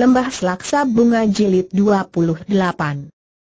Lembah Selaksa Bunga Jilid 28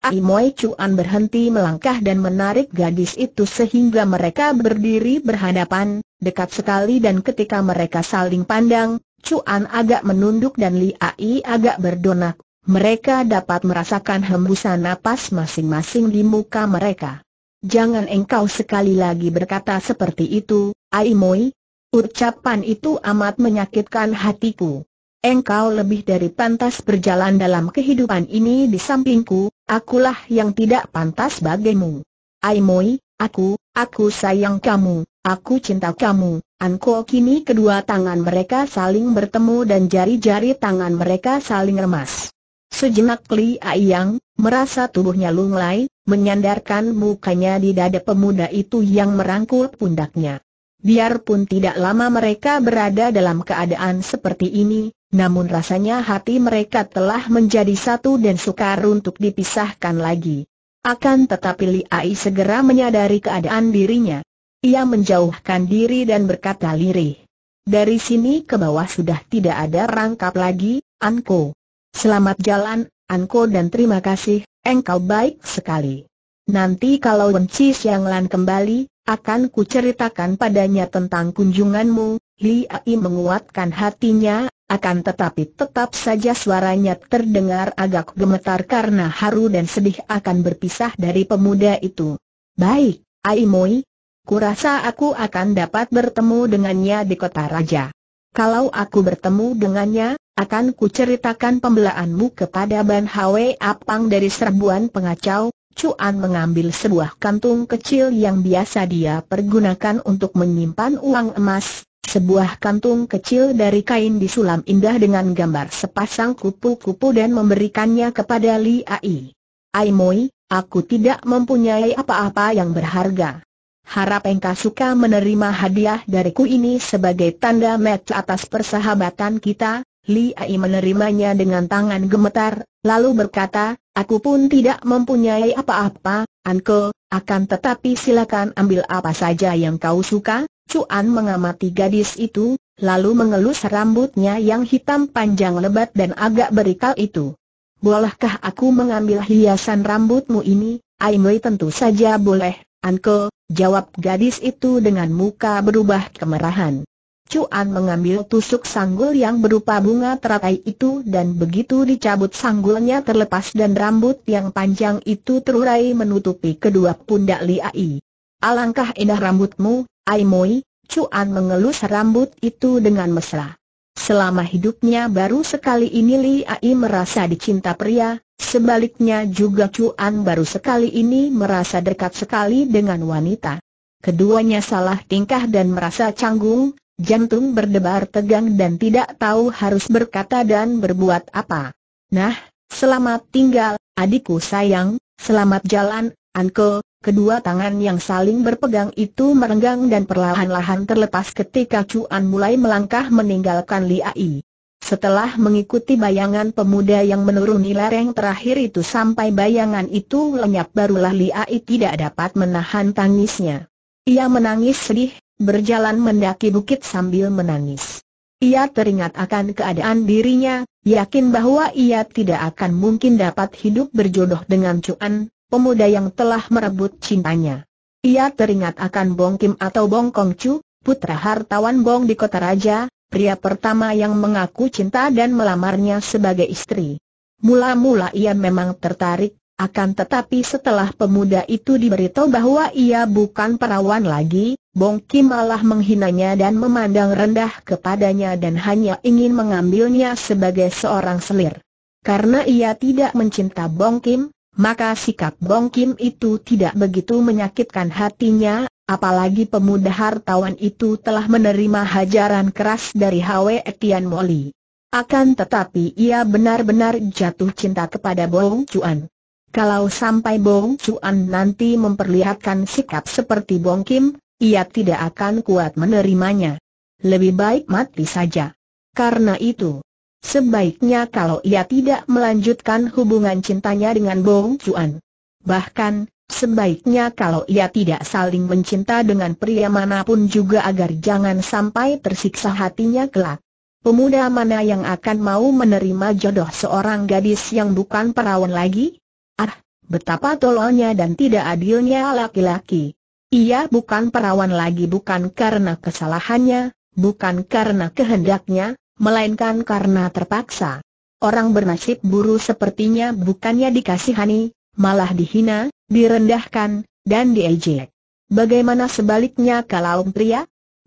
Aimoy Chuan berhenti melangkah dan menarik gadis itu sehingga mereka berdiri berhadapan, dekat sekali dan ketika mereka saling pandang, Chuan agak menunduk dan Li Ai agak berdonak, mereka dapat merasakan hembusan napas masing-masing di muka mereka. Jangan engkau sekali lagi berkata seperti itu, Aimoy. Ucapan itu amat menyakitkan hatiku engkau lebih dari pantas berjalan dalam kehidupan ini di sampingku, akulah yang tidak pantas bagimu. Aimoi, aku, aku sayang kamu, aku cinta kamu, Anko kini kedua tangan mereka saling bertemu dan jari-jari tangan mereka saling remas. Sejenak Li Aiyang, merasa tubuhnya lunglai, menyandarkan mukanya di dada pemuda itu yang merangkul pundaknya. Biarpun tidak lama mereka berada dalam keadaan seperti ini, namun rasanya hati mereka telah menjadi satu dan sukar untuk dipisahkan lagi. Akan tetapi Li Ai segera menyadari keadaan dirinya. Ia menjauhkan diri dan berkata lirih. Dari sini ke bawah sudah tidak ada rangkap lagi, Anko. Selamat jalan, Anko dan terima kasih, engkau baik sekali. Nanti kalau Wenci Siang Lan kembali, akan kuceritakan padanya tentang kunjunganmu, Li Ai menguatkan hatinya, akan tetapi tetap saja suaranya terdengar agak gemetar karena haru dan sedih akan berpisah dari pemuda itu. Baik, Aimoi, kurasa aku akan dapat bertemu dengannya di kota raja. Kalau aku bertemu dengannya, akan kuceritakan pembelaanmu kepada Ban Hwe Apang dari serbuan pengacau. Cuan mengambil sebuah kantung kecil yang biasa dia pergunakan untuk menyimpan uang emas, sebuah kantung kecil dari kain disulam indah dengan gambar sepasang kupu-kupu dan memberikannya kepada Li Ai. Ai Moi, aku tidak mempunyai apa-apa yang berharga. Harap engkau suka menerima hadiah dariku ini sebagai tanda match atas persahabatan kita. Li Ai menerimanya dengan tangan gemetar, lalu berkata, aku pun tidak mempunyai apa-apa, Uncle. akan tetapi silakan ambil apa saja yang kau suka, Cuan mengamati gadis itu, lalu mengelus rambutnya yang hitam panjang lebat dan agak berikal itu. Bolehkah aku mengambil hiasan rambutmu ini? Aimei tentu saja boleh, Anko, jawab gadis itu dengan muka berubah kemerahan. Cuan mengambil tusuk sanggul yang berupa bunga teratai itu dan begitu dicabut sanggulnya terlepas dan rambut yang panjang itu terurai menutupi kedua pundak Li Ai. Alangkah indah rambutmu, Aimoi, Cuan mengelus rambut itu dengan mesra. Selama hidupnya baru sekali ini Li Ai merasa dicinta pria, sebaliknya juga Cuan baru sekali ini merasa dekat sekali dengan wanita. Keduanya salah tingkah dan merasa canggung, jantung berdebar tegang dan tidak tahu harus berkata dan berbuat apa. Nah, selamat tinggal, adikku sayang, selamat jalan, Uncle, Kedua tangan yang saling berpegang itu merenggang dan perlahan-lahan terlepas ketika Cuan mulai melangkah meninggalkan Li Ai. Setelah mengikuti bayangan pemuda yang menuruni lereng terakhir itu sampai bayangan itu lenyap barulah Li Ai tidak dapat menahan tangisnya. Ia menangis sedih, berjalan mendaki bukit sambil menangis. Ia teringat akan keadaan dirinya, yakin bahwa ia tidak akan mungkin dapat hidup berjodoh dengan Cuan, pemuda yang telah merebut cintanya. Ia teringat akan Bong Kim atau Bong Kong Chu, putra hartawan Bong di kota raja, pria pertama yang mengaku cinta dan melamarnya sebagai istri. Mula-mula ia memang tertarik, akan tetapi setelah pemuda itu diberitahu bahwa ia bukan perawan lagi, Bong Kim malah menghinanya dan memandang rendah kepadanya dan hanya ingin mengambilnya sebagai seorang selir. Karena ia tidak mencinta Bong Kim, maka sikap Bong Kim itu tidak begitu menyakitkan hatinya, apalagi pemuda hartawan itu telah menerima hajaran keras dari Hwe Tian Moli. Akan tetapi ia benar-benar jatuh cinta kepada Bong Chuan. Kalau sampai Bong Chuan nanti memperlihatkan sikap seperti Bong Kim, ia tidak akan kuat menerimanya. Lebih baik mati saja. Karena itu, Sebaiknya kalau ia tidak melanjutkan hubungan cintanya dengan Bong Chuan. Bahkan, sebaiknya kalau ia tidak saling mencinta dengan pria manapun juga agar jangan sampai tersiksa hatinya kelak. Pemuda mana yang akan mau menerima jodoh seorang gadis yang bukan perawan lagi? Ah, betapa tololnya dan tidak adilnya laki-laki. Ia bukan perawan lagi bukan karena kesalahannya, bukan karena kehendaknya, melainkan karena terpaksa. Orang bernasib buruk sepertinya bukannya dikasihani, malah dihina, direndahkan, dan diejek. Bagaimana sebaliknya kalau pria?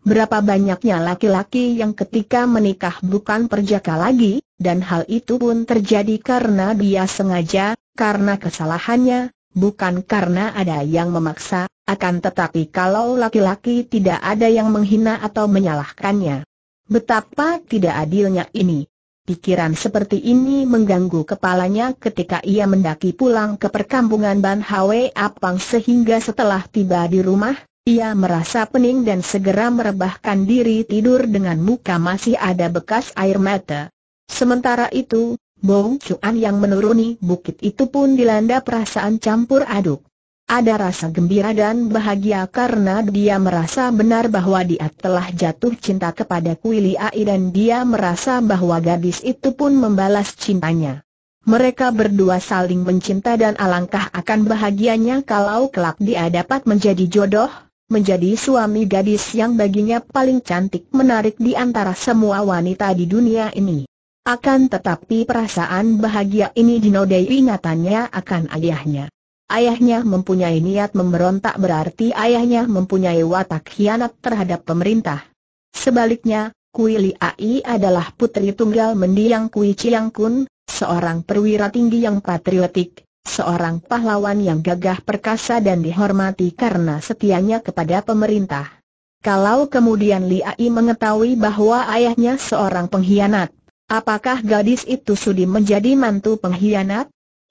Berapa banyaknya laki-laki yang ketika menikah bukan perjaka lagi, dan hal itu pun terjadi karena dia sengaja, karena kesalahannya, bukan karena ada yang memaksa, akan tetapi kalau laki-laki tidak ada yang menghina atau menyalahkannya, Betapa tidak adilnya ini. Pikiran seperti ini mengganggu kepalanya ketika ia mendaki pulang ke perkampungan Ban Hwe Apang sehingga setelah tiba di rumah, ia merasa pening dan segera merebahkan diri tidur dengan muka masih ada bekas air mata. Sementara itu, Bong Chuan yang menuruni bukit itu pun dilanda perasaan campur aduk. Ada rasa gembira dan bahagia karena dia merasa benar bahwa dia telah jatuh cinta kepada Kuili Ai dan dia merasa bahwa gadis itu pun membalas cintanya. Mereka berdua saling mencinta dan alangkah akan bahagianya kalau kelak dia dapat menjadi jodoh, menjadi suami gadis yang baginya paling cantik menarik di antara semua wanita di dunia ini. Akan tetapi perasaan bahagia ini dinodai ingatannya akan ayahnya. Ayahnya mempunyai niat memberontak berarti ayahnya mempunyai watak khianat terhadap pemerintah. Sebaliknya, Kui Li Ai adalah putri tunggal mendiang Kui Chiang Kun, seorang perwira tinggi yang patriotik, seorang pahlawan yang gagah perkasa dan dihormati karena setianya kepada pemerintah. Kalau kemudian Li Ai mengetahui bahwa ayahnya seorang pengkhianat, apakah gadis itu sudi menjadi mantu pengkhianat?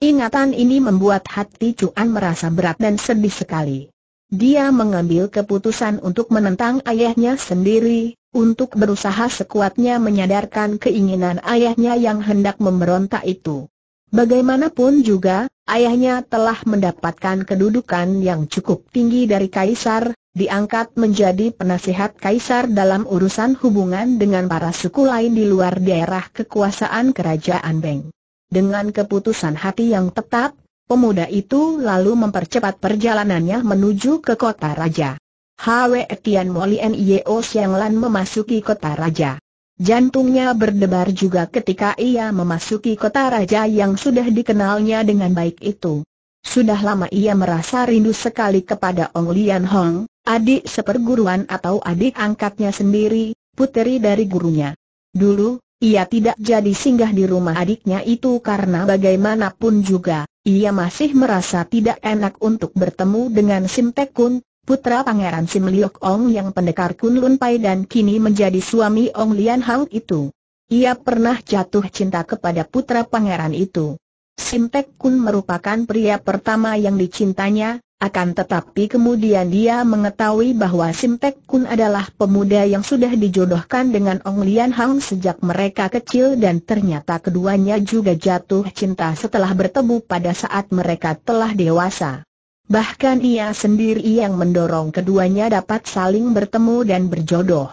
Ingatan ini membuat hati Cuan merasa berat dan sedih sekali. Dia mengambil keputusan untuk menentang ayahnya sendiri, untuk berusaha sekuatnya menyadarkan keinginan ayahnya yang hendak memberontak itu. Bagaimanapun juga, ayahnya telah mendapatkan kedudukan yang cukup tinggi dari kaisar, diangkat menjadi penasihat kaisar dalam urusan hubungan dengan para suku lain di luar daerah kekuasaan kerajaan Beng. Dengan keputusan hati yang tetap, pemuda itu lalu mempercepat perjalanannya menuju ke kota raja. Hwe Tian Molien Yeo Siang Lan memasuki kota raja. Jantungnya berdebar juga ketika ia memasuki kota raja yang sudah dikenalnya dengan baik itu. Sudah lama ia merasa rindu sekali kepada Ong Lian Hong, adik seperguruan atau adik angkatnya sendiri, puteri dari gurunya. Dulu, ia tidak jadi singgah di rumah adiknya itu karena bagaimanapun juga, ia masih merasa tidak enak untuk bertemu dengan Sim Tek Kun, putra pangeran Sim Liok Ong yang pendekar Kun Lun Pai dan kini menjadi suami Ong Lian Hang itu. Ia pernah jatuh cinta kepada putra pangeran itu. Sim Tek Kun merupakan pria pertama yang dicintanya, akan tetapi kemudian dia mengetahui bahwa Sim Kun adalah pemuda yang sudah dijodohkan dengan Ong Lian Hang sejak mereka kecil dan ternyata keduanya juga jatuh cinta setelah bertemu pada saat mereka telah dewasa. Bahkan ia sendiri yang mendorong keduanya dapat saling bertemu dan berjodoh.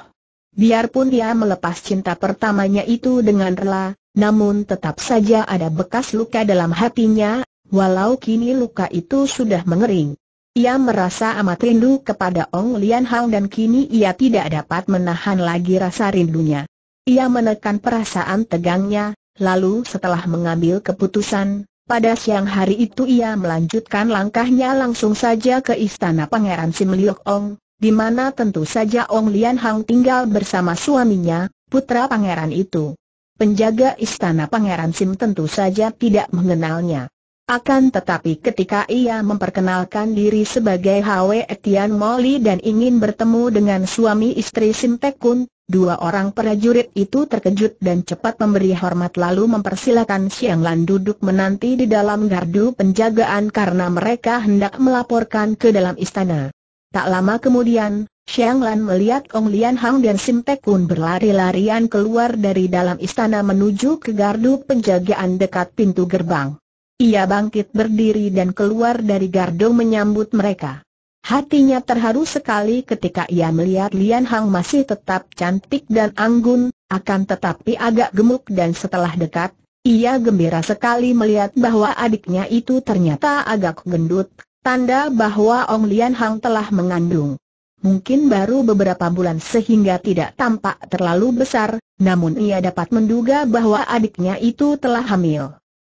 Biarpun ia melepas cinta pertamanya itu dengan rela, namun tetap saja ada bekas luka dalam hatinya walau kini luka itu sudah mengering. Ia merasa amat rindu kepada Ong Lian Hang dan kini ia tidak dapat menahan lagi rasa rindunya. Ia menekan perasaan tegangnya, lalu setelah mengambil keputusan, pada siang hari itu ia melanjutkan langkahnya langsung saja ke istana Pangeran Sim Liok Ong, di mana tentu saja Ong Lian Hang tinggal bersama suaminya, putra pangeran itu. Penjaga istana Pangeran Sim tentu saja tidak mengenalnya. Akan tetapi ketika ia memperkenalkan diri sebagai Hwe Etian Moli dan ingin bertemu dengan suami istri Simtekun, dua orang prajurit itu terkejut dan cepat memberi hormat lalu mempersilakan Siang Lan duduk menanti di dalam gardu penjagaan karena mereka hendak melaporkan ke dalam istana. Tak lama kemudian, Siang Lan melihat Ong Lian Hang dan Sim berlari-larian keluar dari dalam istana menuju ke gardu penjagaan dekat pintu gerbang. Ia bangkit berdiri dan keluar dari gardu menyambut mereka. Hatinya terharu sekali ketika ia melihat Lian Hang masih tetap cantik dan anggun, akan tetapi agak gemuk dan setelah dekat, ia gembira sekali melihat bahwa adiknya itu ternyata agak gendut, tanda bahwa Ong Lian Hang telah mengandung. Mungkin baru beberapa bulan sehingga tidak tampak terlalu besar, namun ia dapat menduga bahwa adiknya itu telah hamil.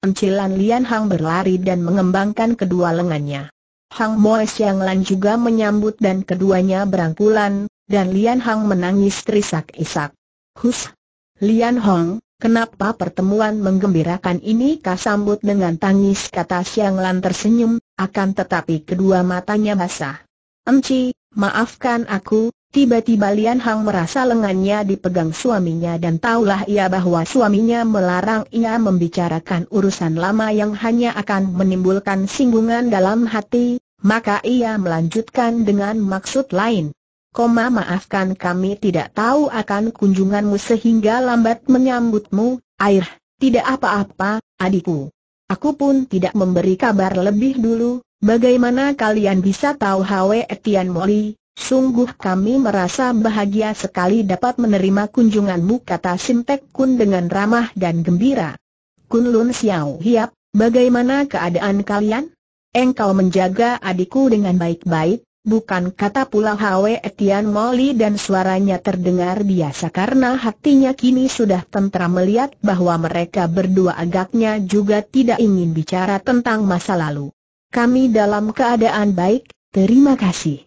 Encilan Lian Hang berlari dan mengembangkan kedua lengannya. Hang Moe Siang Lan juga menyambut dan keduanya berangkulan, dan Lian Hang menangis terisak-isak. Hus! Lian Hong, kenapa pertemuan menggembirakan ini kasambut dengan tangis kata Siang Lan tersenyum, akan tetapi kedua matanya basah. Enci, maafkan aku, Tiba-tiba Lian Hang merasa lengannya dipegang suaminya dan taulah ia bahwa suaminya melarang ia membicarakan urusan lama yang hanya akan menimbulkan singgungan dalam hati, maka ia melanjutkan dengan maksud lain. Koma maafkan kami tidak tahu akan kunjunganmu sehingga lambat menyambutmu, air, tidak apa-apa, adikku. Aku pun tidak memberi kabar lebih dulu, bagaimana kalian bisa tahu Hwe Etian Moli, Sungguh kami merasa bahagia sekali dapat menerima kunjunganmu kata Simtek Kun dengan ramah dan gembira. Kun Lun Xiao Hiap, bagaimana keadaan kalian? Engkau menjaga adikku dengan baik-baik, bukan kata pula Hwe Etian Moli dan suaranya terdengar biasa karena hatinya kini sudah tentram melihat bahwa mereka berdua agaknya juga tidak ingin bicara tentang masa lalu. Kami dalam keadaan baik, terima kasih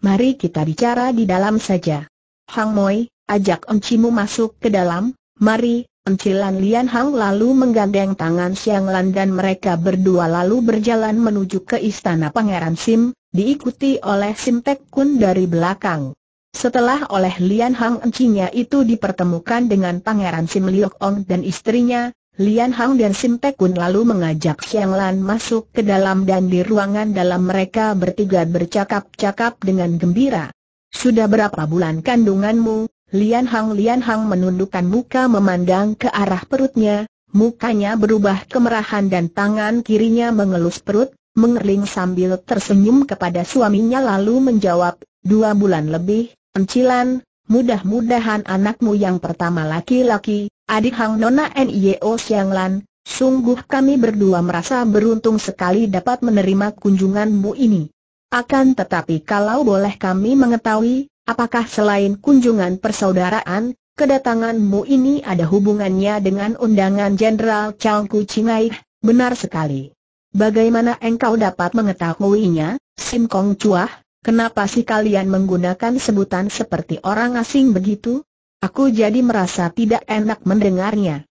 mari kita bicara di dalam saja. Hang Moi, ajak Encimu masuk ke dalam, mari, Encilan Lian Hang lalu menggandeng tangan Siang Lan dan mereka berdua lalu berjalan menuju ke istana Pangeran Sim, diikuti oleh Sim Tek Kun dari belakang. Setelah oleh Lian Hang encinya itu dipertemukan dengan Pangeran Sim Liok Ong dan istrinya, Lian Hang dan Sim Kun lalu mengajak Xiang Lan masuk ke dalam dan di ruangan dalam mereka bertiga bercakap-cakap dengan gembira. Sudah berapa bulan kandunganmu? Lian Hang Lian Hang menundukkan muka memandang ke arah perutnya, mukanya berubah kemerahan dan tangan kirinya mengelus perut, mengering sambil tersenyum kepada suaminya lalu menjawab, dua bulan lebih, Encilan, mudah-mudahan anakmu yang pertama laki-laki, adik Hang Nona Nio Siang sungguh kami berdua merasa beruntung sekali dapat menerima kunjunganmu ini. Akan tetapi kalau boleh kami mengetahui, apakah selain kunjungan persaudaraan, kedatanganmu ini ada hubungannya dengan undangan Jenderal Ku Chingai, benar sekali. Bagaimana engkau dapat mengetahuinya, Sim Kong Chuah? Kenapa sih kalian menggunakan sebutan seperti orang asing begitu? Aku jadi merasa tidak enak mendengarnya.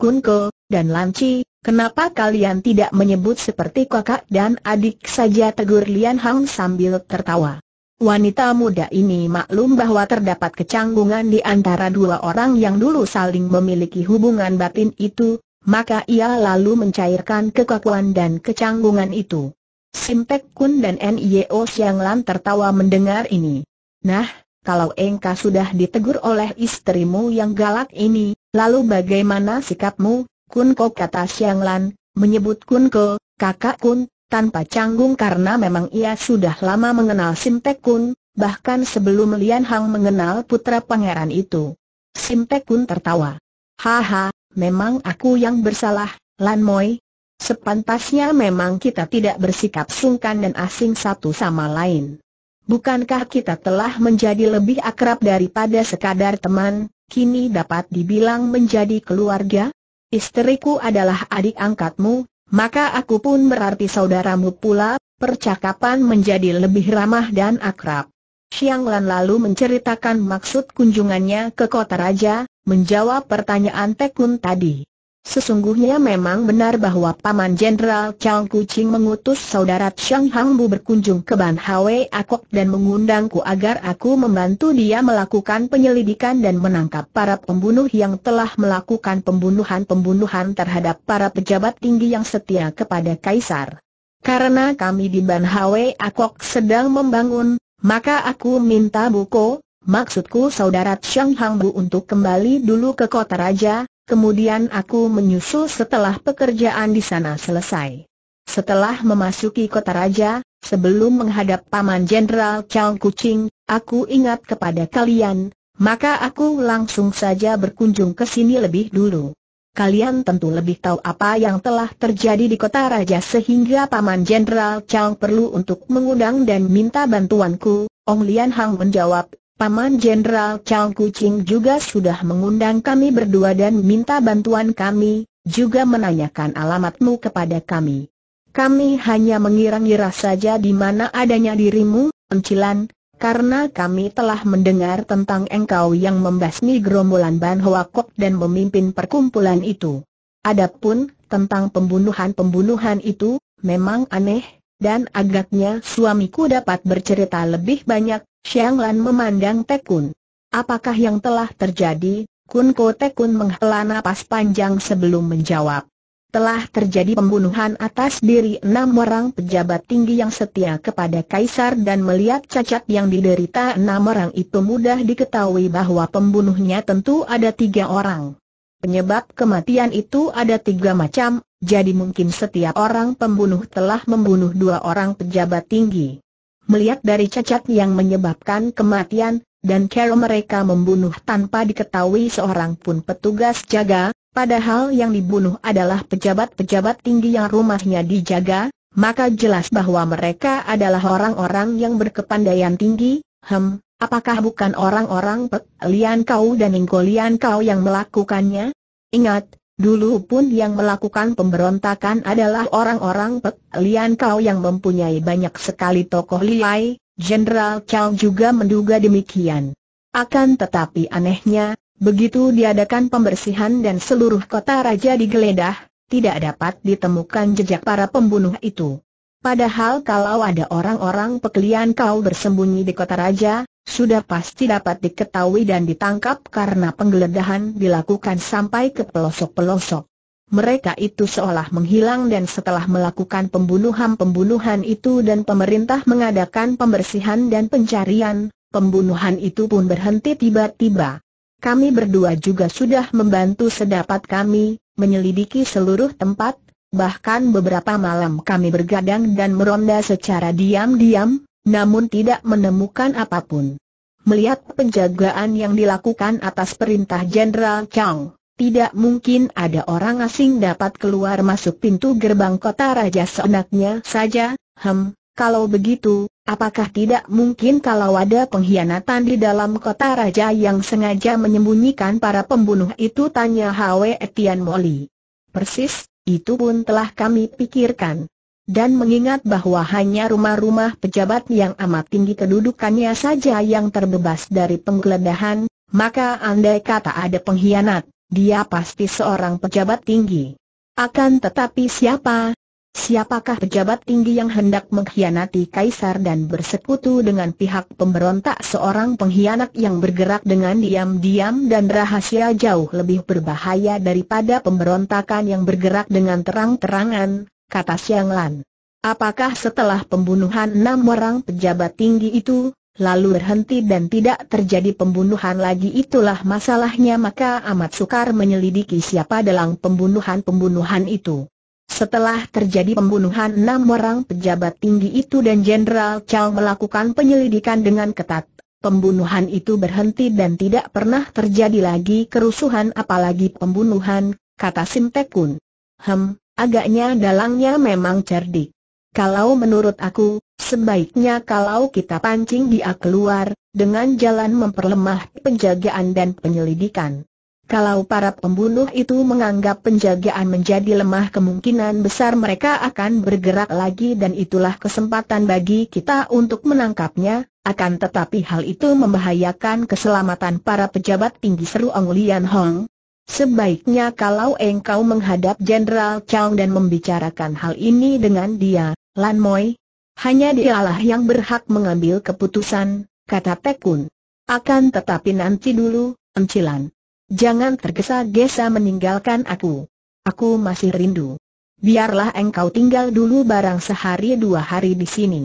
Kunko, dan Lanci, kenapa kalian tidak menyebut seperti kakak dan adik saja tegur Lian Hang sambil tertawa. Wanita muda ini maklum bahwa terdapat kecanggungan di antara dua orang yang dulu saling memiliki hubungan batin itu, maka ia lalu mencairkan kekakuan dan kecanggungan itu. Simpek Kun dan Nio e Sianglan tertawa mendengar ini. Nah, kalau engkau sudah ditegur oleh istrimu yang galak ini, lalu bagaimana sikapmu, Kun Ko kata Sianglan, menyebut Kun Ko, kakak Kun, tanpa canggung karena memang ia sudah lama mengenal Simpek Kun, bahkan sebelum Lian Hang mengenal putra pangeran itu. Simpek Kun tertawa. Haha, memang aku yang bersalah, Lan Moi, Sepantasnya memang kita tidak bersikap sungkan dan asing satu sama lain. Bukankah kita telah menjadi lebih akrab daripada sekadar teman, kini dapat dibilang menjadi keluarga? Istriku adalah adik angkatmu, maka aku pun berarti saudaramu pula, percakapan menjadi lebih ramah dan akrab. Xiang Lan lalu menceritakan maksud kunjungannya ke kota raja, menjawab pertanyaan Tekun tadi. Sesungguhnya memang benar bahwa Paman Jenderal Chang Kuching mengutus saudara Chang Hangbu berkunjung ke Ban Hwe Akok dan mengundangku agar aku membantu dia melakukan penyelidikan dan menangkap para pembunuh yang telah melakukan pembunuhan-pembunuhan terhadap para pejabat tinggi yang setia kepada Kaisar. Karena kami di Ban Hwe Akok sedang membangun, maka aku minta buku, maksudku saudara Chang Hangbu untuk kembali dulu ke kota raja, Kemudian aku menyusul setelah pekerjaan di sana selesai. Setelah memasuki kota raja, sebelum menghadap Paman Jenderal Chang Kucing, aku ingat kepada kalian, maka aku langsung saja berkunjung ke sini lebih dulu. Kalian tentu lebih tahu apa yang telah terjadi di kota raja sehingga Paman Jenderal Chang perlu untuk mengundang dan minta bantuanku, Ong Lian Hang menjawab, Paman Jenderal Chao Kucing juga sudah mengundang kami berdua dan minta bantuan kami, juga menanyakan alamatmu kepada kami. Kami hanya mengira-ngira saja di mana adanya dirimu, Encilan, karena kami telah mendengar tentang engkau yang membasmi gerombolan Ban Hoakok dan memimpin perkumpulan itu. Adapun, tentang pembunuhan-pembunuhan itu, memang aneh, dan agaknya suamiku dapat bercerita lebih banyak, Xiang Lan memandang Tekun. Apakah yang telah terjadi? Kun Ko Tekun menghela napas panjang sebelum menjawab. Telah terjadi pembunuhan atas diri enam orang pejabat tinggi yang setia kepada Kaisar dan melihat cacat yang diderita enam orang itu mudah diketahui bahwa pembunuhnya tentu ada tiga orang. Penyebab kematian itu ada tiga macam, jadi mungkin setiap orang pembunuh telah membunuh dua orang pejabat tinggi melihat dari cacat yang menyebabkan kematian, dan cara mereka membunuh tanpa diketahui seorang pun petugas jaga, padahal yang dibunuh adalah pejabat-pejabat tinggi yang rumahnya dijaga, maka jelas bahwa mereka adalah orang-orang yang berkepandaian tinggi, hem, apakah bukan orang-orang Pek Lian Kau dan Ingko Kau yang melakukannya? Ingat, Dulu pun yang melakukan pemberontakan adalah orang-orang Pek Lian Kau yang mempunyai banyak sekali tokoh liai, Jenderal Chow juga menduga demikian. Akan tetapi anehnya, begitu diadakan pembersihan dan seluruh kota raja digeledah, tidak dapat ditemukan jejak para pembunuh itu. Padahal kalau ada orang-orang peklian kau bersembunyi di kota raja, sudah pasti dapat diketahui dan ditangkap karena penggeledahan dilakukan sampai ke pelosok-pelosok. Mereka itu seolah menghilang dan setelah melakukan pembunuhan-pembunuhan itu dan pemerintah mengadakan pembersihan dan pencarian, pembunuhan itu pun berhenti tiba-tiba. Kami berdua juga sudah membantu sedapat kami, menyelidiki seluruh tempat, bahkan beberapa malam kami bergadang dan meronda secara diam-diam, namun tidak menemukan apapun. Melihat penjagaan yang dilakukan atas perintah Jenderal Chang, tidak mungkin ada orang asing dapat keluar masuk pintu gerbang kota raja seenaknya saja, hem, kalau begitu, apakah tidak mungkin kalau ada pengkhianatan di dalam kota raja yang sengaja menyembunyikan para pembunuh itu tanya Hwe Etian Moli. Persis, itu pun telah kami pikirkan, dan mengingat bahwa hanya rumah-rumah pejabat yang amat tinggi kedudukannya saja yang terbebas dari penggeledahan, maka andai kata ada pengkhianat, dia pasti seorang pejabat tinggi. Akan tetapi siapa? Siapakah pejabat tinggi yang hendak mengkhianati kaisar dan bersekutu dengan pihak pemberontak seorang pengkhianat yang bergerak dengan diam-diam dan rahasia jauh lebih berbahaya daripada pemberontakan yang bergerak dengan terang-terangan, kata Siang Lan. Apakah setelah pembunuhan enam orang pejabat tinggi itu, lalu berhenti dan tidak terjadi pembunuhan lagi itulah masalahnya maka amat sukar menyelidiki siapa dalam pembunuhan-pembunuhan itu. Setelah terjadi pembunuhan enam orang pejabat tinggi itu dan Jenderal Chow melakukan penyelidikan dengan ketat, pembunuhan itu berhenti dan tidak pernah terjadi lagi kerusuhan apalagi pembunuhan, kata Sim Tekun. Hem, Agaknya dalangnya memang cerdik. Kalau menurut aku, sebaiknya kalau kita pancing dia keluar, dengan jalan memperlemah penjagaan dan penyelidikan. Kalau para pembunuh itu menganggap penjagaan menjadi lemah kemungkinan besar mereka akan bergerak lagi dan itulah kesempatan bagi kita untuk menangkapnya, akan tetapi hal itu membahayakan keselamatan para pejabat tinggi seru Ong Lian Hong, Sebaiknya kalau engkau menghadap Jenderal Chang dan membicarakan hal ini dengan dia, Lan Moi. Hanya dialah yang berhak mengambil keputusan, kata Pekun. Akan tetapi nanti dulu, Encilan. Jangan tergesa-gesa meninggalkan aku. Aku masih rindu. Biarlah engkau tinggal dulu barang sehari dua hari di sini.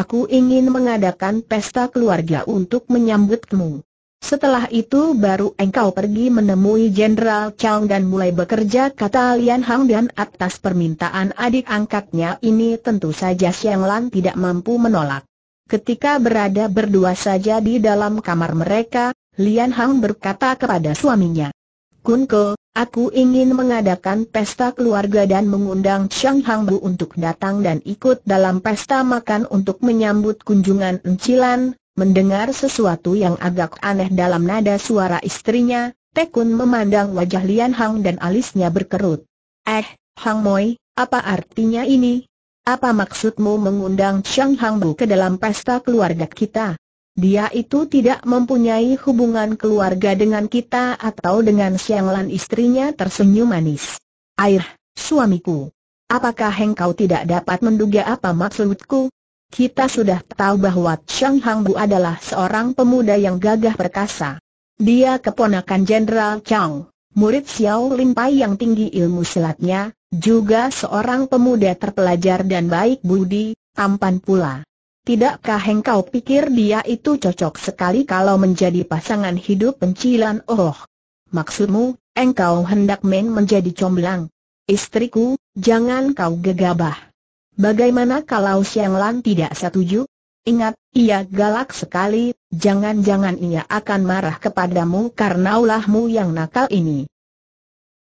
Aku ingin mengadakan pesta keluarga untuk menyambutmu. Setelah itu baru engkau pergi menemui Jenderal Chang dan mulai bekerja kata Lian Hang dan atas permintaan adik angkatnya ini tentu saja Xiang Lan tidak mampu menolak. Ketika berada berdua saja di dalam kamar mereka, Lian Hang berkata kepada suaminya, Kun Ke, aku ingin mengadakan pesta keluarga dan mengundang Chang Hang Bu untuk datang dan ikut dalam pesta makan untuk menyambut kunjungan Encilan, Mendengar sesuatu yang agak aneh dalam nada suara istrinya, Tekun memandang wajah Lian Hang dan alisnya berkerut. Eh, Hang Moi, apa artinya ini? Apa maksudmu mengundang Chang Hang Bu ke dalam pesta keluarga kita? Dia itu tidak mempunyai hubungan keluarga dengan kita atau dengan Siang Lan istrinya tersenyum manis. Air, suamiku. Apakah engkau tidak dapat menduga apa maksudku? Kita sudah tahu bahwa Chang Hang Bu adalah seorang pemuda yang gagah perkasa. Dia keponakan Jenderal Chang, murid Xiao Lin Pai yang tinggi ilmu silatnya, juga seorang pemuda terpelajar dan baik budi, tampan pula. Tidakkah engkau pikir dia itu cocok sekali kalau menjadi pasangan hidup pencilan oh? Maksudmu, engkau hendak main menjadi comblang? Istriku, jangan kau gegabah. Bagaimana kalau Xiang Lan tidak setuju? Ingat, ia galak sekali, jangan-jangan ia akan marah kepadamu karena ulahmu yang nakal ini.